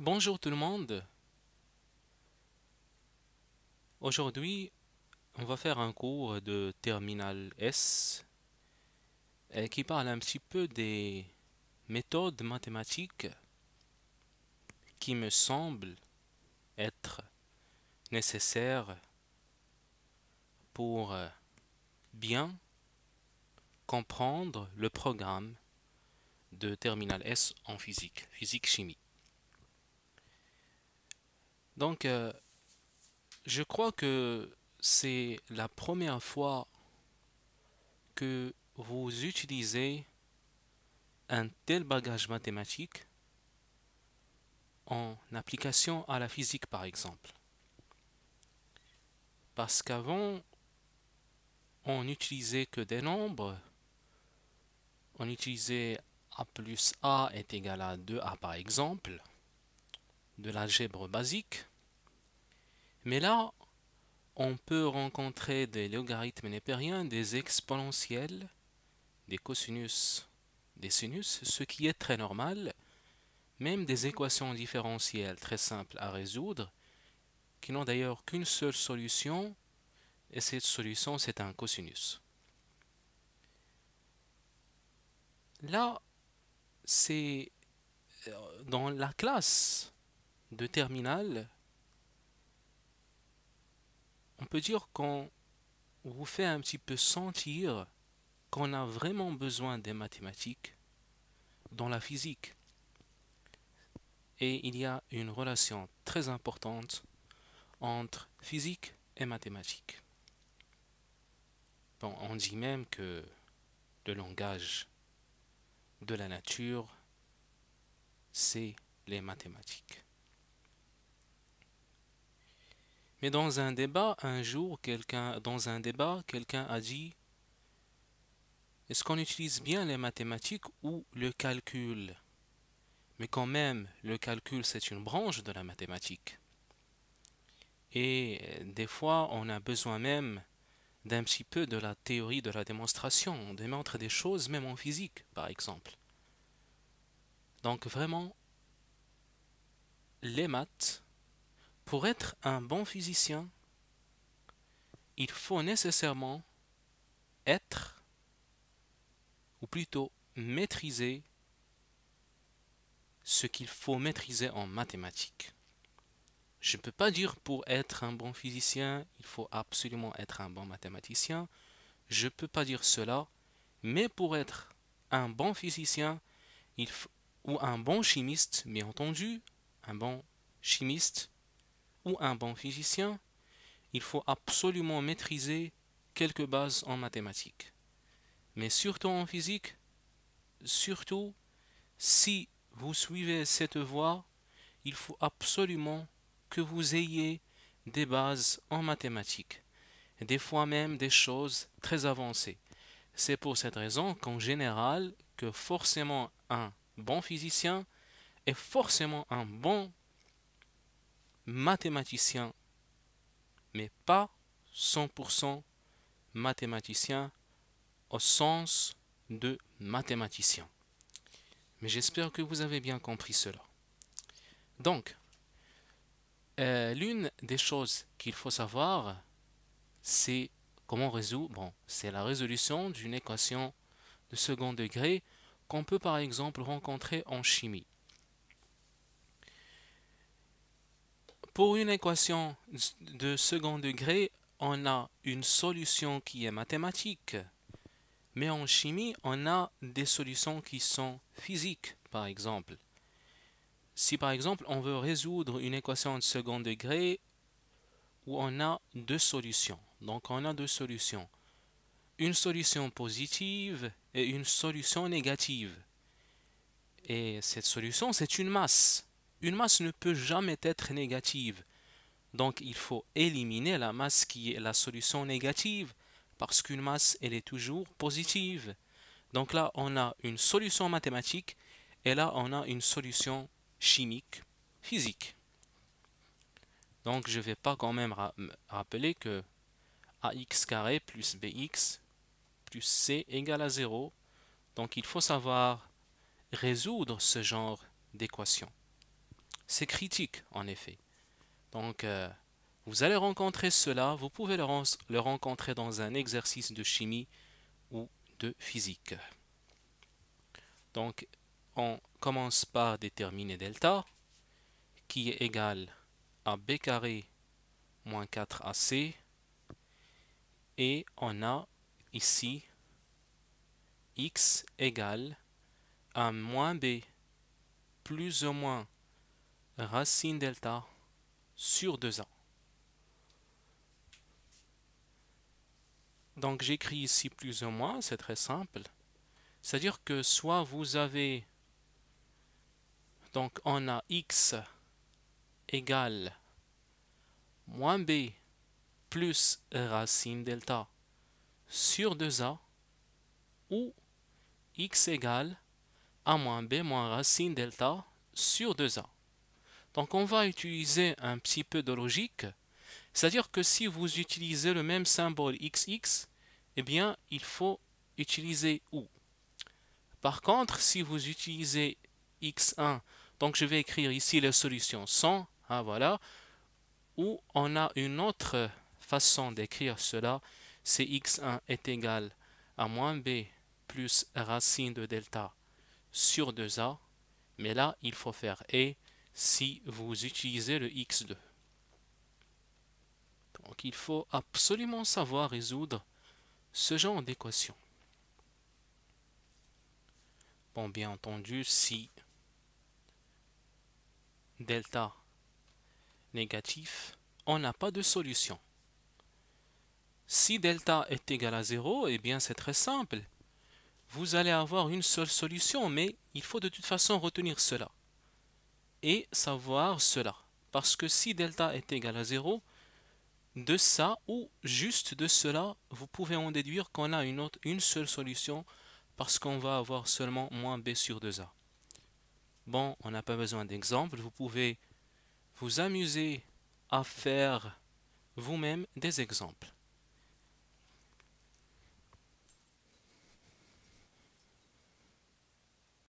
Bonjour tout le monde. Aujourd'hui, on va faire un cours de Terminal S euh, qui parle un petit peu des méthodes mathématiques qui me semblent être nécessaires pour euh, bien comprendre le programme de Terminal S en physique, physique chimique donc, euh, je crois que c'est la première fois que vous utilisez un tel bagage mathématique en application à la physique par exemple. Parce qu'avant, on n'utilisait que des nombres. On utilisait a plus a est égal à 2a par exemple, de l'algèbre basique. Mais là, on peut rencontrer des logarithmes népériens, des exponentiels, des cosinus, des sinus, ce qui est très normal, même des équations différentielles très simples à résoudre, qui n'ont d'ailleurs qu'une seule solution, et cette solution c'est un cosinus. Là, c'est euh, dans la classe de terminale, peut dire qu'on vous fait un petit peu sentir qu'on a vraiment besoin des mathématiques dans la physique. Et il y a une relation très importante entre physique et mathématiques. on dit même que le langage de la nature, c'est les mathématiques. Mais dans un débat, un jour, quelqu'un, dans un débat, quelqu'un a dit Est-ce qu'on utilise bien les mathématiques ou le calcul Mais quand même, le calcul, c'est une branche de la mathématique. Et euh, des fois, on a besoin même d'un petit peu de la théorie de la démonstration. On démontre des choses même en physique, par exemple. Donc vraiment, les maths pour être un bon physicien, il faut nécessairement être, ou plutôt maîtriser, ce qu'il faut maîtriser en mathématiques. Je ne peux pas dire pour être un bon physicien, il faut absolument être un bon mathématicien. Je ne peux pas dire cela, mais pour être un bon physicien il ou un bon chimiste, bien entendu, un bon chimiste, un bon physicien, il faut absolument maîtriser quelques bases en mathématiques. Mais surtout en physique, surtout si vous suivez cette voie, il faut absolument que vous ayez des bases en mathématiques, des fois même des choses très avancées. C'est pour cette raison qu'en général, que forcément un bon physicien est forcément un bon mathématicien, mais pas 100% mathématicien au sens de mathématicien. Mais j'espère que vous avez bien compris cela. Donc, euh, l'une des choses qu'il faut savoir, c'est comment résoudre, bon, c'est la résolution d'une équation de second degré qu'on peut par exemple rencontrer en chimie. Pour une équation de second degré, on a une solution qui est mathématique. Mais en chimie, on a des solutions qui sont physiques, par exemple. Si par exemple, on veut résoudre une équation de second degré où on a deux solutions. Donc on a deux solutions. Une solution positive et une solution négative. Et cette solution, c'est une masse. Une masse ne peut jamais être négative. Donc il faut éliminer la masse qui est la solution négative parce qu'une masse elle est toujours positive. Donc là on a une solution mathématique et là on a une solution chimique, physique. Donc je ne vais pas quand même rappeler que ax carré plus bx plus c égale à 0. Donc il faut savoir résoudre ce genre d'équation. C'est critique, en effet. Donc, euh, vous allez rencontrer cela, vous pouvez le, le, rencontrer dans un exercice de chimie ou de physique. Donc, on commence par déterminer delta, qui est égal à b carré moins 4ac, et on a ici x égal à moins b plus ou moins racine delta sur 2a. Donc j'écris ici plus ou moins, c'est très simple. C'est-à-dire que soit vous avez, donc on a x égale moins b plus racine delta sur 2a, ou x égale a moins b moins racine delta sur 2a. Donc on va utiliser un petit peu de logique, c'est-à-dire que si vous utilisez le même symbole XX, eh bien il faut utiliser OU. Par contre, si vous utilisez X1, donc je vais écrire ici la solution 100, ah hein, voilà, ou on a une autre façon d'écrire cela, c'est x1 est égal à moins b plus racine de delta sur 2a, mais là il faut faire et si vous utilisez le x2. Donc il faut absolument savoir résoudre ce genre d'équation. Bon, bien entendu, si delta négatif, on n'a pas de solution. Si delta est égal à 0, eh bien c'est très simple. Vous allez avoir une seule solution, mais il faut de toute façon retenir cela et savoir cela. Parce que si delta est égal à 0, de ça ou juste de cela, vous pouvez en déduire qu'on a une, autre, une seule solution parce qu'on va avoir seulement moins b sur 2a. Bon, on n'a pas besoin d'exemple, vous pouvez vous amuser à faire vous-même des exemples.